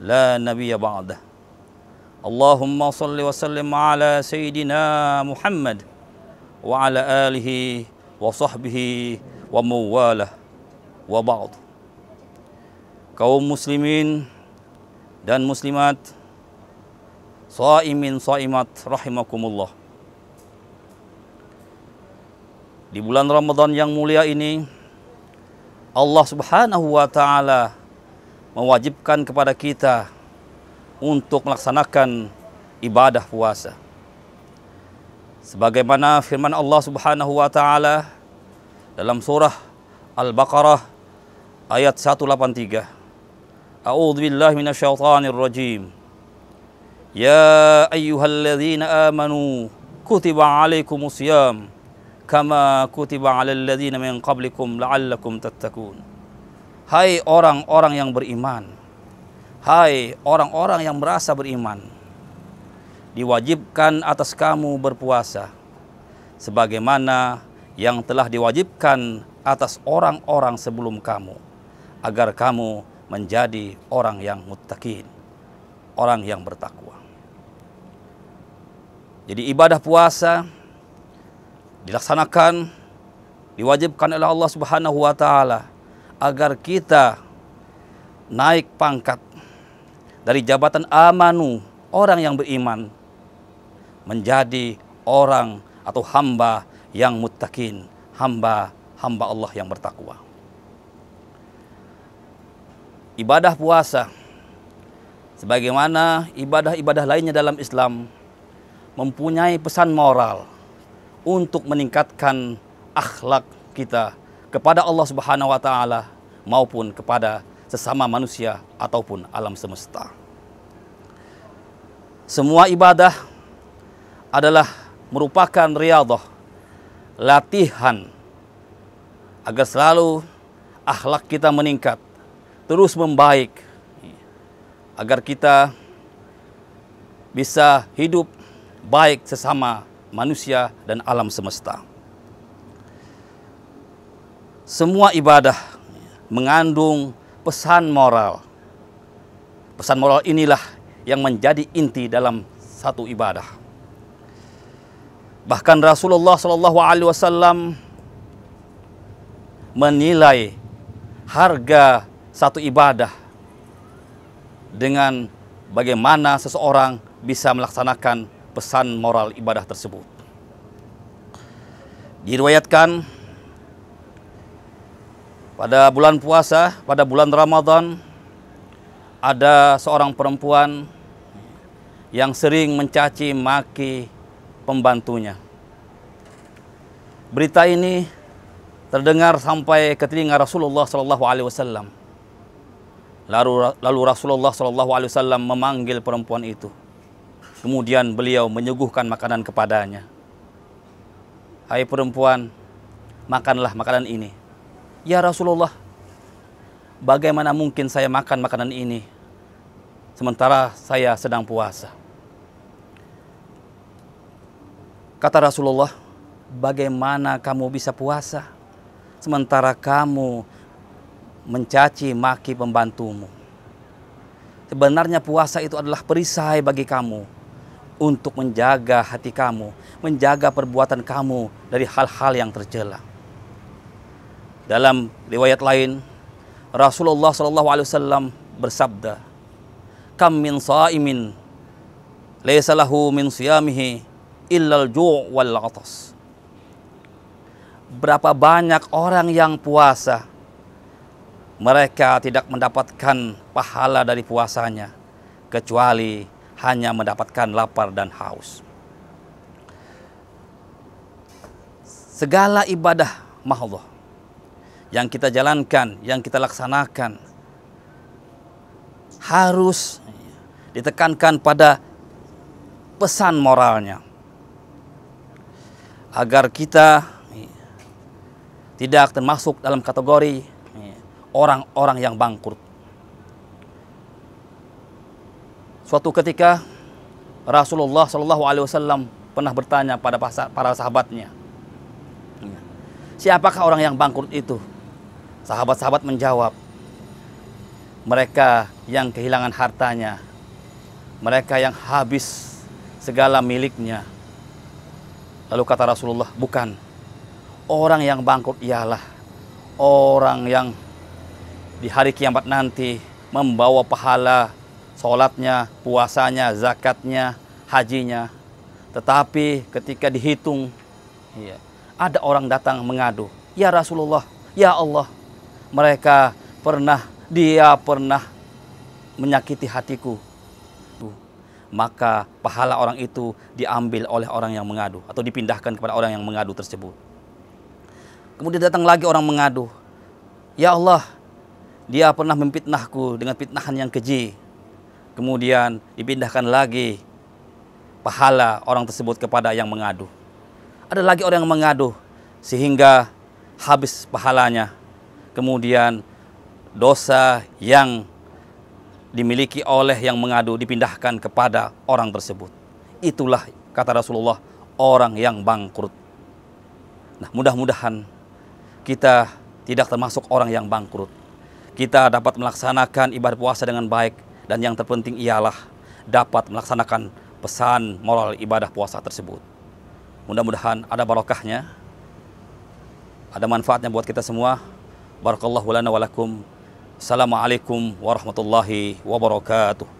لا نبي بعده اللهم صل وسلم على سيدنا محمد وعلى آله وصحبه ومواله وبعض kaum muslimin dan muslimat saimin saimat rahimakumullah di bulan Ramadan yang mulia ini Allah Subhanahu wa taala mewajibkan kepada kita untuk melaksanakan ibadah puasa. Sebagaimana firman Allah Subhanahu wa taala dalam surah Al-Baqarah ayat 183. A'udzu billahi minasyaitonir rajim. Ya ayyuhalladzina amanu kutiba 'alaikumusiyam kama kutiba 'alal ladzina min qablikum la'allakum tattaqun. Hai orang-orang yang beriman. Hai orang-orang yang merasa beriman. Diwajibkan atas kamu berpuasa. Sebagaimana yang telah diwajibkan atas orang-orang sebelum kamu. Agar kamu menjadi orang yang muttaqin. Orang yang bertakwa. Jadi ibadah puasa dilaksanakan diwajibkan oleh Allah Subhanahu wa taala agar kita naik pangkat dari jabatan amanu, orang yang beriman, menjadi orang atau hamba yang mutakin, hamba hamba Allah yang bertakwa. Ibadah puasa sebagaimana ibadah-ibadah lainnya dalam Islam mempunyai pesan moral untuk meningkatkan akhlak kita kepada Allah Subhanahu wa taala maupun kepada sesama manusia ataupun alam semesta. Semua ibadah adalah merupakan riyadhah, latihan agar selalu akhlak kita meningkat, terus membaik agar kita bisa hidup baik sesama manusia dan alam semesta semua ibadah mengandung pesan moral. Pesan moral inilah yang menjadi inti dalam satu ibadah. Bahkan Rasulullah Shallallahu Alaihi Wasallam menilai harga satu ibadah dengan bagaimana seseorang bisa melaksanakan pesan moral ibadah tersebut. Diriwayatkan pada bulan puasa, pada bulan Ramadan, ada seorang perempuan yang sering mencaci maki pembantunya. Berita ini terdengar sampai ke telinga Rasulullah Shallallahu Alaihi Wasallam. Lalu, lalu Rasulullah Shallallahu Alaihi Wasallam memanggil perempuan itu. Kemudian beliau menyuguhkan makanan kepadanya. Hai perempuan, makanlah makanan ini Ya Rasulullah, bagaimana mungkin saya makan makanan ini sementara saya sedang puasa? Kata Rasulullah, bagaimana kamu bisa puasa sementara kamu mencaci maki pembantumu? Sebenarnya puasa itu adalah perisai bagi kamu untuk menjaga hati kamu, menjaga perbuatan kamu dari hal-hal yang tercela. Dalam riwayat lain, Rasulullah SAW bersabda, "Kam min saimin, laisa min siyamihi illal ju' wal atas." Berapa banyak orang yang puasa, mereka tidak mendapatkan pahala dari puasanya, kecuali hanya mendapatkan lapar dan haus. Segala ibadah mahluk, yang kita jalankan, yang kita laksanakan harus ditekankan pada pesan moralnya agar kita iya, tidak termasuk dalam kategori iya, orang-orang yang bangkrut. Suatu ketika Rasulullah Shallallahu Alaihi Wasallam pernah bertanya pada para sahabatnya, iya, siapakah orang yang bangkrut itu? Sahabat-sahabat menjawab, mereka yang kehilangan hartanya, mereka yang habis segala miliknya. Lalu kata Rasulullah, bukan. Orang yang bangkrut ialah orang yang di hari kiamat nanti membawa pahala sholatnya, puasanya, zakatnya, hajinya. Tetapi ketika dihitung, iya, ada orang datang mengadu, Ya Rasulullah, Ya Allah, mereka pernah dia pernah menyakiti hatiku. Maka pahala orang itu diambil oleh orang yang mengadu atau dipindahkan kepada orang yang mengadu tersebut. Kemudian datang lagi orang mengadu. Ya Allah, dia pernah memfitnahku dengan fitnahan yang keji. Kemudian dipindahkan lagi pahala orang tersebut kepada yang mengadu. Ada lagi orang yang mengadu sehingga habis pahalanya kemudian dosa yang dimiliki oleh yang mengadu dipindahkan kepada orang tersebut. Itulah kata Rasulullah orang yang bangkrut. Nah, mudah-mudahan kita tidak termasuk orang yang bangkrut. Kita dapat melaksanakan ibadah puasa dengan baik dan yang terpenting ialah dapat melaksanakan pesan moral ibadah puasa tersebut. Mudah-mudahan ada barokahnya, ada manfaatnya buat kita semua. Barakallahu lana walakum. Assalamualaikum warahmatullahi wabarakatuh.